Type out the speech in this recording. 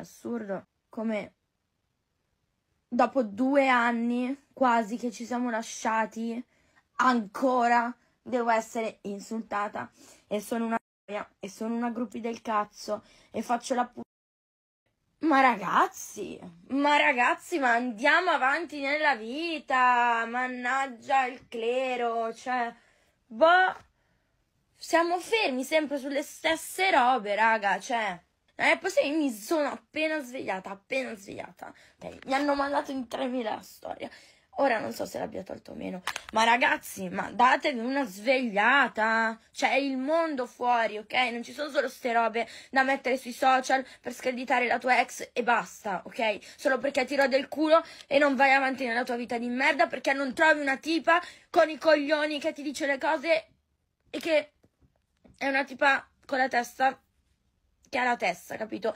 assurdo come dopo due anni quasi che ci siamo lasciati ancora devo essere insultata e sono una e sono una gruppi del cazzo e faccio la puttana ma ragazzi, ma ragazzi, ma andiamo avanti nella vita, mannaggia il clero, cioè, boh, siamo fermi sempre sulle stesse robe, raga, cioè. E eh, poi se mi sono appena svegliata, appena svegliata. Okay, mi hanno mandato in 3.000 la storia. Ora non so se l'abbia tolto o meno. Ma ragazzi, ma datevi una svegliata. C'è il mondo fuori, ok? Non ci sono solo ste robe da mettere sui social per screditare la tua ex e basta, ok? Solo perché ti rode il culo e non vai avanti nella tua vita di merda perché non trovi una tipa con i coglioni che ti dice le cose e che è una tipa con la testa che ha la testa, capito?